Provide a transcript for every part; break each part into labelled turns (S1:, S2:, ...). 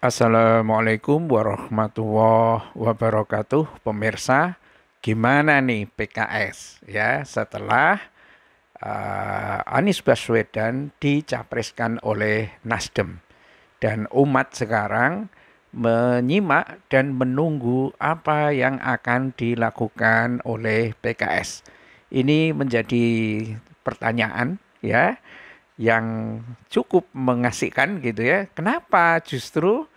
S1: Assalamualaikum warahmatullahi wabarakatuh, pemirsa. Gimana nih PKS ya setelah uh, Anies Baswedan dicapreskan oleh Nasdem dan umat sekarang menyimak dan menunggu apa yang akan dilakukan oleh PKS. Ini menjadi pertanyaan ya yang cukup mengasihkan gitu ya. Kenapa justru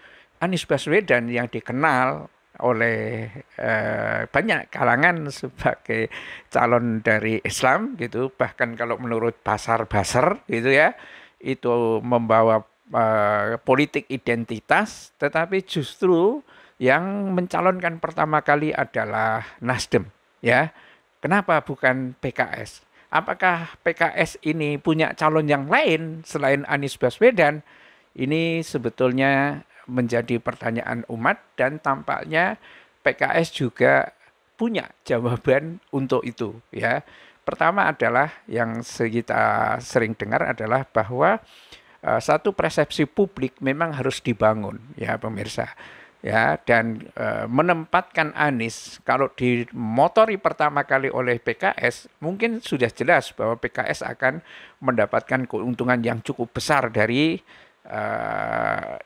S1: Anies Baswedan yang dikenal oleh eh, banyak kalangan sebagai calon dari Islam gitu bahkan kalau menurut pasar-pasar gitu ya itu membawa eh, politik identitas tetapi justru yang mencalonkan pertama kali adalah Nasdem ya kenapa bukan PKS apakah PKS ini punya calon yang lain selain Anies Baswedan ini sebetulnya menjadi pertanyaan umat dan tampaknya PKS juga punya jawaban untuk itu ya. Pertama adalah yang kita sering dengar adalah bahwa eh, satu persepsi publik memang harus dibangun ya pemirsa. Ya dan e, menempatkan Anies kalau dimotori pertama kali oleh PKS mungkin sudah jelas bahwa PKS akan mendapatkan keuntungan yang cukup besar dari e,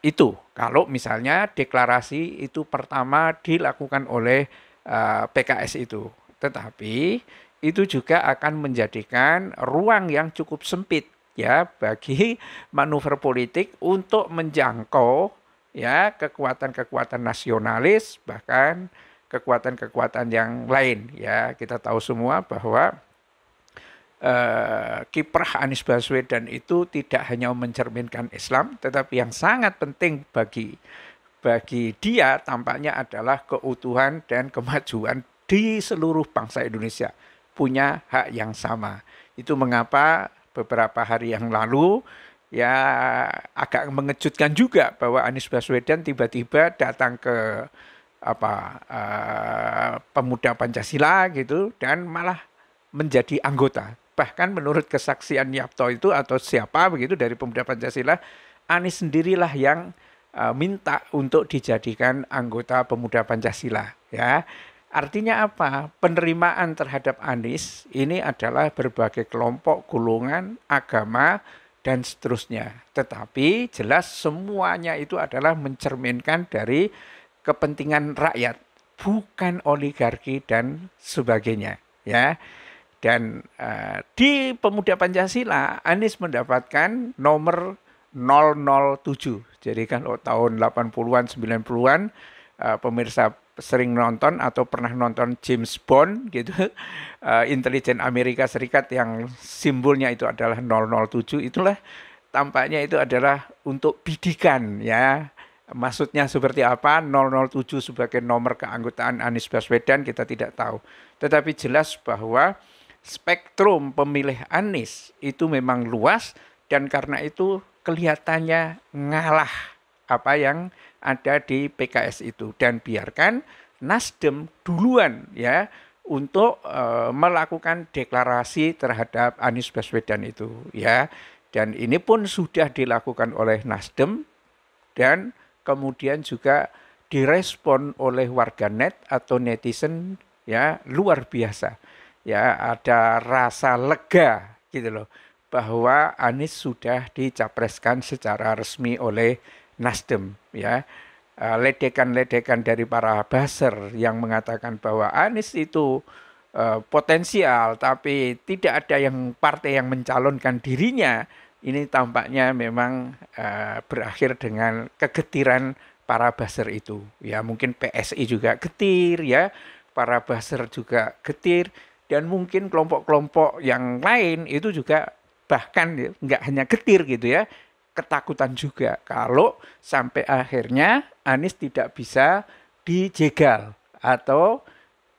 S1: itu kalau misalnya deklarasi itu pertama dilakukan oleh uh, eh, PKS itu. Tetapi itu juga akan menjadikan ruang yang cukup sempit ya bagi manuver politik untuk menjangkau ya kekuatan-kekuatan nasionalis bahkan kekuatan-kekuatan yang lain ya kita tahu semua bahwa Eh, kiprah Anies Baswedan itu tidak hanya mencerminkan Islam, tetapi yang sangat penting bagi bagi dia tampaknya adalah keutuhan dan kemajuan di seluruh bangsa Indonesia punya hak yang sama. Itu mengapa beberapa hari yang lalu ya agak mengejutkan juga bahwa Anies Baswedan tiba-tiba datang ke apa uh, pemuda Pancasila gitu dan malah menjadi anggota bahkan menurut kesaksian Yapto itu atau siapa begitu dari pemuda Pancasila, Anies sendirilah yang uh, minta untuk dijadikan anggota pemuda Pancasila, ya. Artinya apa? Penerimaan terhadap Anies ini adalah berbagai kelompok, golongan, agama, dan seterusnya. Tetapi jelas semuanya itu adalah mencerminkan dari kepentingan rakyat, bukan oligarki dan sebagainya, ya. Dan uh, di Pemuda Pancasila, Anies mendapatkan nomor 007. Jadi kalau tahun 80-an, 90-an, uh, pemirsa sering nonton atau pernah nonton James Bond gitu, uh, intelijen Amerika Serikat yang simbolnya itu adalah 007, itulah tampaknya itu adalah untuk bidikan ya. Maksudnya seperti apa? 007 sebagai nomor keanggotaan Anies Baswedan kita tidak tahu. Tetapi jelas bahwa spektrum pemilih Anies itu memang luas dan karena itu kelihatannya ngalah apa yang ada di PKS itu dan biarkan Nasdem duluan ya untuk e, melakukan deklarasi terhadap Anies Baswedan itu ya dan ini pun sudah dilakukan oleh Nasdem dan kemudian juga direspon oleh warganet atau netizen ya luar biasa ya ada rasa lega gitu loh bahwa Anies sudah dicapreskan secara resmi oleh Nasdem ya eh, ledekan-ledekan dari para baser yang mengatakan bahwa Anies itu uh, potensial tapi tidak ada yang partai yang mencalonkan dirinya ini tampaknya memang uh, berakhir dengan kegetiran para baser itu ya mungkin PSI juga getir ya para baser juga getir dan mungkin kelompok-kelompok yang lain itu juga bahkan ya, nggak hanya getir gitu ya ketakutan juga kalau sampai akhirnya Anies tidak bisa dijegal atau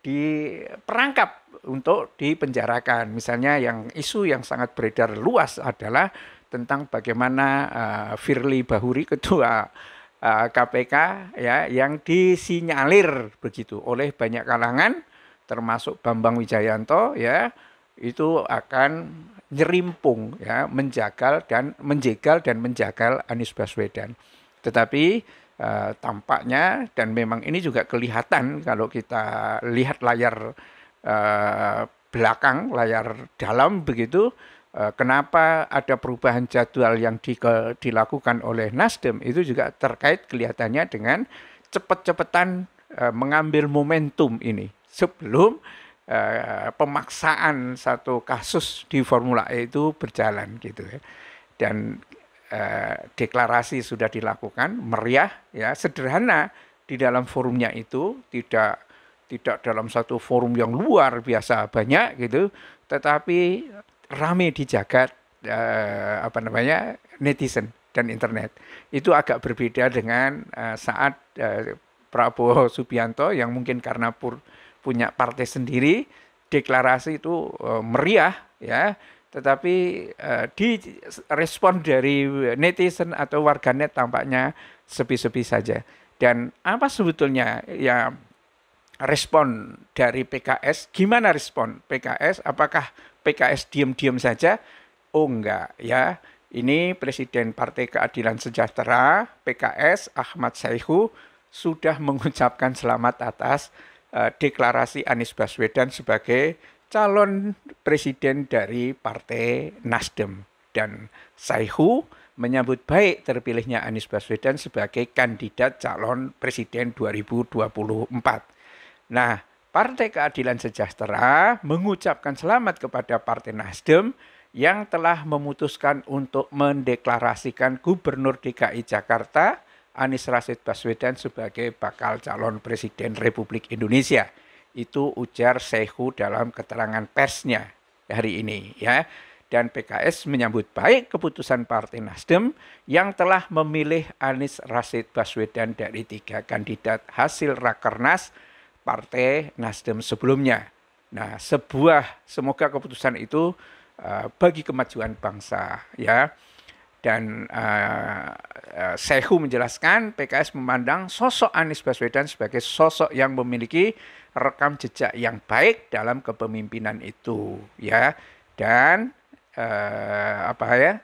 S1: diperangkap untuk dipenjarakan. Misalnya yang isu yang sangat beredar luas adalah tentang bagaimana uh, Firly Bahuri ketua uh, eh, KPK ya yang disinyalir begitu oleh banyak kalangan termasuk Bambang Wijayanto ya itu akan nyerimpung ya menjagal dan menjegal dan menjagal Anies Baswedan. Tetapi uh, tampaknya dan memang ini juga kelihatan kalau kita lihat layar uh, belakang, layar dalam begitu uh, kenapa ada perubahan jadwal yang di, dilakukan oleh Nasdem itu juga terkait kelihatannya dengan cepet-cepetan uh, mengambil momentum ini sebelum uh, pemaksaan satu kasus di Formula E itu berjalan gitu ya. Dan uh, deklarasi sudah dilakukan meriah ya sederhana di dalam forumnya itu tidak tidak dalam satu forum yang luar biasa banyak gitu, tetapi rame di jagat eh, apa namanya netizen dan internet itu agak berbeda dengan uh, saat uh, Prabowo Subianto yang mungkin karena pur punya partai sendiri deklarasi itu eh, meriah ya tetapi eh, di respon dari netizen atau warganet tampaknya sepi-sepi saja dan apa sebetulnya ya respon dari PKS gimana respon PKS apakah PKS diam-diam saja oh enggak ya ini Presiden Partai Keadilan Sejahtera PKS Ahmad Saihu sudah mengucapkan selamat atas Eh, deklarasi Anies Baswedan sebagai calon presiden dari Partai Nasdem dan Saihu menyambut baik terpilihnya Anies Baswedan sebagai kandidat calon presiden 2024. Nah, Partai Keadilan Sejahtera mengucapkan selamat kepada Partai Nasdem yang telah memutuskan untuk mendeklarasikan Gubernur DKI Jakarta Anies Rashid Baswedan sebagai bakal calon presiden Republik Indonesia. Itu ujar Sehu dalam keterangan persnya hari ini ya. Dan PKS menyambut baik keputusan Partai Nasdem yang telah memilih Anies Rashid Baswedan dari tiga kandidat hasil Rakernas Partai Nasdem sebelumnya. Nah, sebuah semoga keputusan itu uh, bagi kemajuan bangsa ya. Dan uh, eh, eh, Sehu menjelaskan PKS memandang sosok Anies Baswedan sebagai sosok yang memiliki rekam jejak yang baik dalam kepemimpinan itu, ya. Dan uh, apa ya?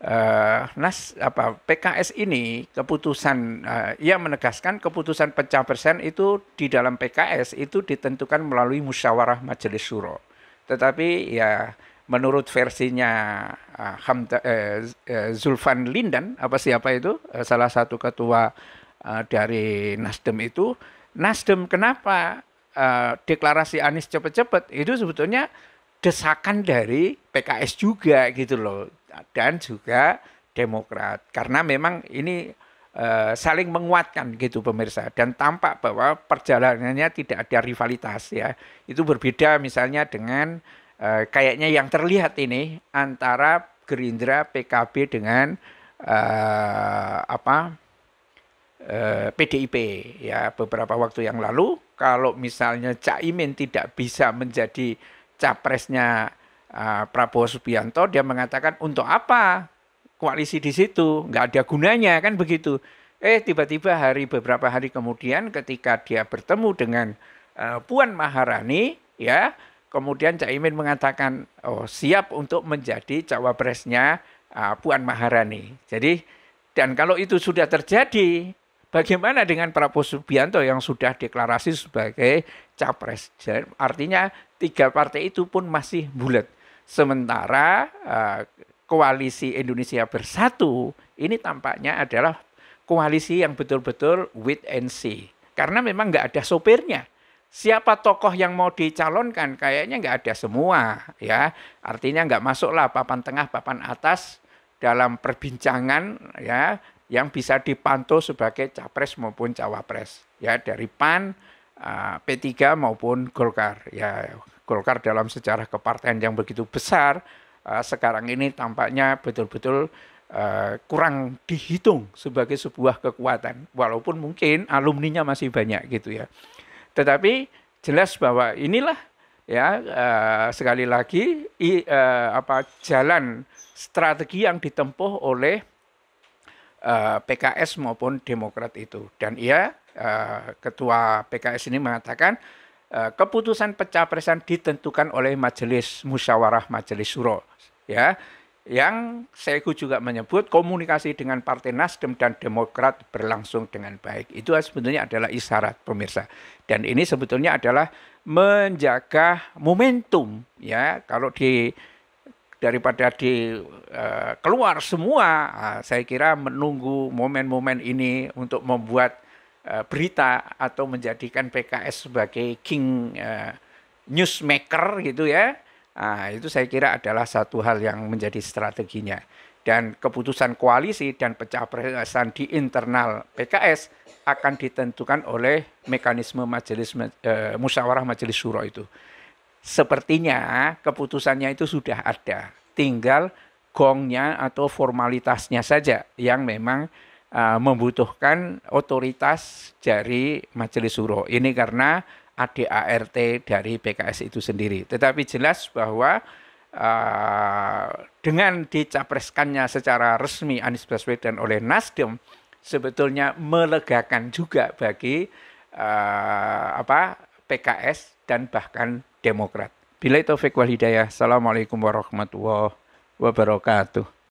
S1: Uh, nas apa PKS ini keputusan uh, ia menegaskan keputusan pencapresan itu di dalam PKS itu ditentukan melalui musyawarah majelis syuro. Tetapi ya menurut versinya uh, Hamta, uh, uh, Zulfan Lindan apa siapa itu uh, salah satu ketua uh, dari Nasdem itu Nasdem kenapa uh, deklarasi Anies cepet-cepet itu sebetulnya desakan dari PKS juga gitu loh dan juga Demokrat karena memang ini uh, saling menguatkan gitu pemirsa dan tampak bahwa perjalanannya tidak ada rivalitas ya itu berbeda misalnya dengan Eh, kayaknya yang terlihat ini antara Gerindra, PKB dengan uh, apa uh, eh, PDIP ya beberapa waktu yang lalu kalau misalnya Cak Imin tidak bisa menjadi capresnya uh, Prabowo Subianto dia mengatakan untuk apa koalisi di situ nggak ada gunanya kan begitu eh tiba-tiba hari beberapa hari kemudian ketika dia bertemu dengan uh, Puan Maharani ya Kemudian Cak Imin mengatakan oh siap untuk menjadi cawapresnya uh, Puan Maharani. Jadi dan kalau itu sudah terjadi, bagaimana dengan Prabowo Subianto yang sudah deklarasi sebagai capres? Jadi, artinya tiga partai itu pun masih bulat. Sementara uh, koalisi Indonesia Bersatu ini tampaknya adalah koalisi yang betul-betul wait and see. Karena memang nggak ada sopirnya siapa tokoh yang mau dicalonkan kayaknya nggak ada semua ya artinya nggak masuklah papan tengah papan atas dalam perbincangan ya yang bisa dipantau sebagai capres maupun cawapres ya dari PAN eh, P3 maupun Golkar ya Golkar dalam sejarah kepartaian yang begitu besar eh, sekarang ini tampaknya betul-betul eh, kurang dihitung sebagai sebuah kekuatan walaupun mungkin alumninya masih banyak gitu ya tetapi jelas bahwa inilah ya uh, sekali lagi i, uh, apa jalan strategi yang ditempuh oleh uh, eh, PKS maupun Demokrat itu dan ia uh, ketua PKS ini mengatakan uh, keputusan pencapresan ditentukan oleh majelis musyawarah majelis suro ya yang saya juga menyebut komunikasi dengan Partai Nasdem dan Demokrat berlangsung dengan baik. Itu sebetulnya adalah isyarat pemirsa. Dan ini sebetulnya adalah menjaga momentum ya kalau di daripada di uh, keluar semua uh, saya kira menunggu momen-momen ini untuk membuat uh, berita atau menjadikan PKS sebagai king uh, newsmaker gitu ya Nah, itu saya kira adalah satu hal yang menjadi strateginya. Dan keputusan koalisi dan pencapresan di internal PKS akan ditentukan oleh mekanisme majelis e, musyawarah majelis suro itu. Sepertinya keputusannya itu sudah ada, tinggal gongnya atau formalitasnya saja yang memang e, membutuhkan otoritas dari majelis suro Ini karena ADART dari PKS itu sendiri. Tetapi jelas bahwa uh, dengan dicapreskannya secara resmi Anies Baswedan oleh Nasdem sebetulnya melegakan juga bagi uh, apa PKS dan bahkan Demokrat. Bila itu Fikwa Hidayah. Assalamualaikum warahmatullahi wabarakatuh.